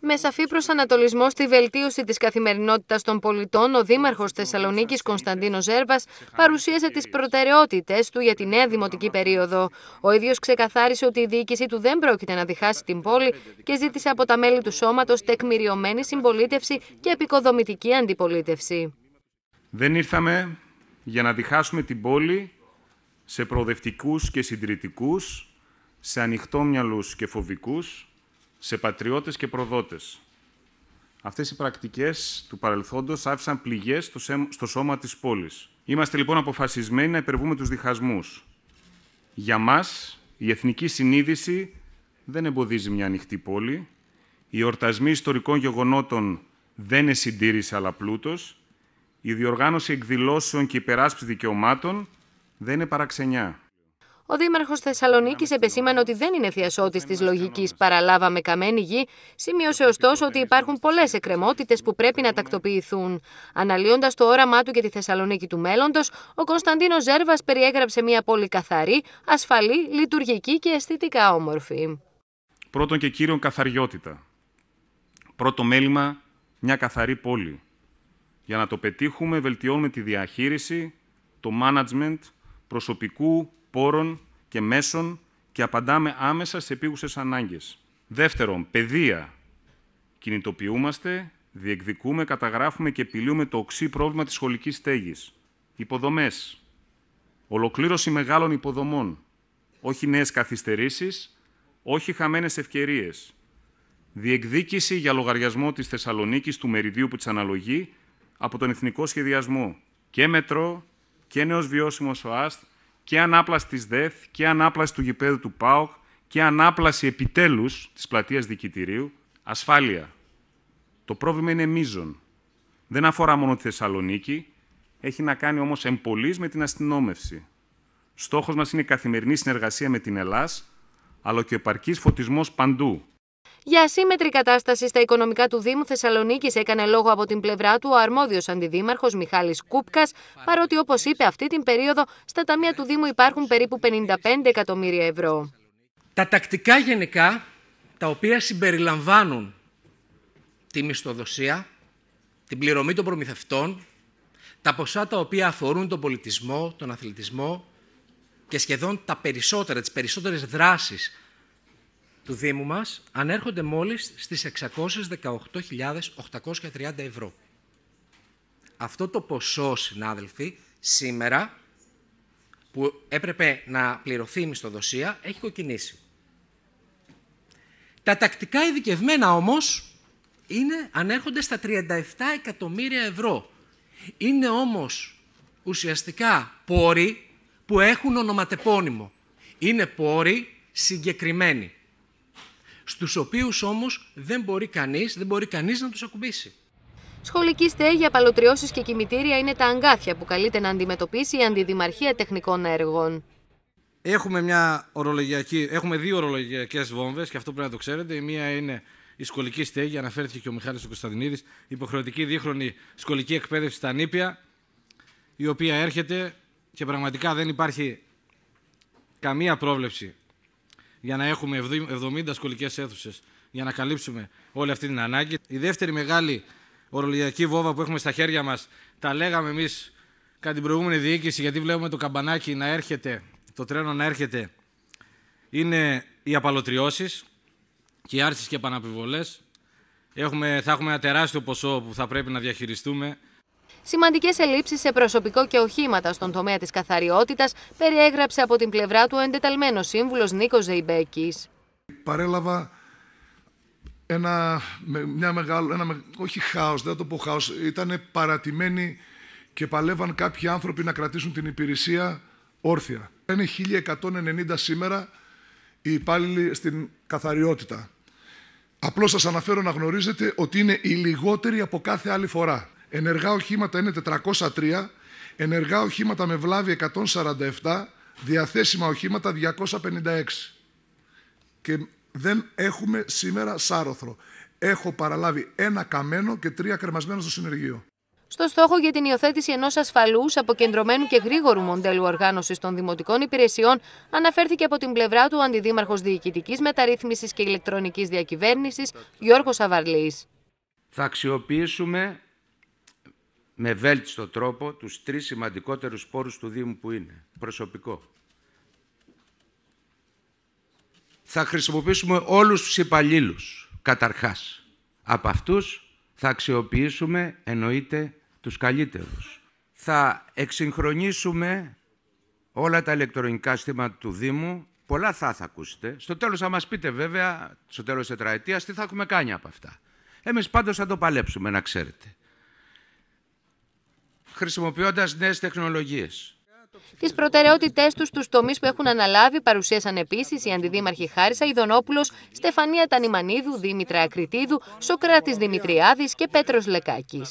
Με σαφή προσανατολισμό στη βελτίωση της καθημερινότητας των πολιτών, ο Δήμαρχος Θεσσαλονίκη Κωνσταντίνος Ζέρβας παρουσίασε τι προτεραιότητες του για τη νέα δημοτική περίοδο. Ο ίδιος ξεκαθάρισε ότι η διοίκηση του δεν πρόκειται να διχάσει την πόλη και ζήτησε από τα μέλη του σώματος τεκμηριωμένη συμπολίτευση και επικοδομητική αντιπολίτευση. Δεν ήρθαμε για να διχάσουμε την πόλη σε προοδευτικούς και συντηρητικούς, σε ανοιχτόμυαλου και φοβικούς σε πατριώτες και προδότες. Αυτές οι πρακτικές του παρελθόντος άφησαν πληγές στο σώμα της πόλης. Είμαστε λοιπόν αποφασισμένοι να υπερβούμε τους διχασμούς. Για μας η εθνική συνείδηση δεν εμποδίζει μια ανοιχτή πόλη. Οι ορτασμοί ιστορικών γεγονότων δεν είναι συντήρηση αλλά πλούτος. Η διοργάνωση εκδηλώσεων και υπεράσπιση δικαιωμάτων δεν είναι παραξενιά. Ο Δήμαρχος Θεσσαλονίκης επεσήμανε ότι δεν είναι θειασότης της λογικής παραλάβαμε καμένη γη, σημείωσε ωστόσο ότι υπάρχουν πολλές εκκρεμότητες που πρέπει να τακτοποιηθούν. Αναλύοντας το όραμά του για τη Θεσσαλονίκη του μέλλοντος, ο Κωνσταντίνος Ζέρβας περιέγραψε μια πόλη καθαρή, ασφαλή, λειτουργική και αισθητικά όμορφη. Πρώτον και κύριον, καθαριότητα. Πρώτο μέλημα, μια καθαρή πόλη. Για να το πετύχουμε, βελτιώνουμε τη διαχείριση, το management προσωπικού πόρων και μέσων και απαντάμε άμεσα σε επίγουσες ανάγκες. Δεύτερον, παιδεία. Κινητοποιούμαστε, διεκδικούμε, καταγράφουμε και επιλύουμε το οξύ πρόβλημα της σχολικής στέγης. Υποδομές. Ολοκλήρωση μεγάλων υποδομών. Όχι νέες καθυστερήσεις, όχι χαμένες ευκαιρίες. Διεκδίκηση για λογαριασμό της Θεσσαλονίκης του μεριδίου που της αναλογεί από τον Εθνικό Σχεδιασμό. Και μετρό και νέος βιώσιμος ΟΑΣΤ και ανάπλαση της ΔΕΘ και ανάπλαση του γηπέδου του ΠΑΟΚ και ανάπλαση επιτέλους της πλατείας δικητηρίου, ασφάλεια. Το πρόβλημα είναι μείζον. Δεν αφορά μόνο τη Θεσσαλονίκη, έχει να κάνει όμως εμπολής με την αστυνόμευση. Στόχος μας είναι η καθημερινή συνεργασία με την Ελλάς, αλλά και ο επαρκής φωτισμός παντού, για ασύμετρη κατάσταση στα οικονομικά του Δήμου Θεσσαλονίκης έκανε λόγο από την πλευρά του ο αρμόδιος αντιδήμαρχος Μιχάλης Κούπκας, παρότι όπως είπε, αυτή την περίοδο στα ταμεία του Δήμου υπάρχουν περίπου 55 εκατομμύρια ευρώ. Τα τακτικά γενικά, τα οποία συμπεριλαμβάνουν τη μισθοδοσία, την πληρωμή των προμηθευτών, τα ποσά τα οποία αφορούν τον πολιτισμό, τον αθλητισμό και σχεδόν τα περισσότερα, τις περισσότερες δράσεις του Δήμου μας ανέρχονται μόλις στις 618.830 ευρώ. Αυτό το ποσό, συνάδελφοι, σήμερα που έπρεπε να πληρωθεί η μισθοδοσία, έχει κοκκινήσει. Τα τακτικά ειδικευμένα όμως είναι, ανέρχονται στα 37 εκατομμύρια ευρώ. Είναι όμως ουσιαστικά πόροι που έχουν ονοματεπώνυμο. Είναι πόροι συγκεκριμένοι στους οποίους όμως δεν μπορεί κανείς, δεν μπορεί κανείς να τους ακουμπήσει. Σχολική στέγη, απαλωτριώσεις και κημητήρια είναι τα αγκάθια που καλείται να αντιμετωπίσει η Αντιδημαρχία Τεχνικών Έργων. Έχουμε, μια ορολογιακή, έχουμε δύο ορολογιακές βόμβες και αυτό πρέπει να το ξέρετε. Η μία είναι η σχολική στέγη, αναφέρθηκε και ο Μιχάλης Κωνσταντινίδη, Κωνσταντινίδης, υποχρεωτική δίχρονη σχολική εκπαίδευση στα νήπια, η οποία έρχεται και πραγματικά δεν υπάρχει καμία πρόβλεψη για να έχουμε 70 σχολικές αίθουσες για να καλύψουμε όλη αυτή την ανάγκη. Η δεύτερη μεγάλη ορολογιακή βόβα που έχουμε στα χέρια μας, τα λέγαμε εμείς κατά την προηγούμενη διοίκηση, γιατί βλέπουμε το καμπανάκι να έρχεται, το τρένο να έρχεται, είναι οι απαλωτριώσεις και οι άρσεις και επαναπιβολές. Έχουμε, θα έχουμε ένα τεράστιο ποσό που θα πρέπει να διαχειριστούμε. Σημαντικές ελλείψεις σε προσωπικό και οχήματα στον τομέα της καθαριότητας περιέγραψε από την πλευρά του ο εντεταλμένος σύμβουλος Νίκος Ζεϊμπέκης. Παρέλαβα ένα, μια μεγάλο, ένα, όχι χάος, δεν θα το πω χάος, ήταν παρατημένοι και παλεύαν κάποιοι άνθρωποι να κρατήσουν την υπηρεσία όρθια. Είναι 1190 σήμερα οι υπάλληλοι στην καθαριότητα. Απλώς σας αναφέρω να γνωρίζετε ότι είναι οι λιγότεροι από κάθε άλλη φορά ενεργά οχήματα είναι 403, ενεργά οχήματα με βλάβη 147, διαθέσιμα οχήματα 256. Και δεν έχουμε σήμερα σάρωθρο. Έχω παραλάβει ένα καμένο και τρία κρεμασμένα στο συνεργείο. Στο στόχο για την υιοθέτηση ενός ασφαλούς, αποκεντρωμένου και γρήγορου μοντέλου οργάνωσης των δημοτικών υπηρεσιών, αναφέρθηκε από την πλευρά του ο Αντιδήμαρχος Διοικητικής Μεταρρύθμισης και Ηλεκτρονικής Διακυβέρνησης, Γιώργος Αβαρλής. Θα αξιοποιήσουμε με βέλτιστο τρόπο τους τρεις σημαντικότερους πόρου του Δήμου που είναι. Προσωπικό. Θα χρησιμοποιήσουμε όλους τους υπαλλήλους καταρχάς. Από αυτούς θα αξιοποιήσουμε, εννοείται, τους καλύτερους. Θα εξυγχρονίσουμε όλα τα ηλεκτρονικά στήματα του Δήμου. Πολλά θα θα ακούσετε. Στο τέλος θα μας πείτε βέβαια, στο τέλος τετραετίας, τι θα έχουμε κάνει από αυτά. Εμείς πάντως θα το παλέψουμε, να ξέρετε χρησιμοποιώντας νέες τεχνολογίες. Τις προτεραιότητές τους στους τομείς που έχουν αναλάβει παρουσίασαν επίσης οι αντιδήμαρχοι Χάρισα Ιδονόπουλο, Στεφανία Τανιμανίδου, Δήμητρα Ακριτίδου, Σοκράτης Δημητριάδης και Πέτρος Λεκάκης.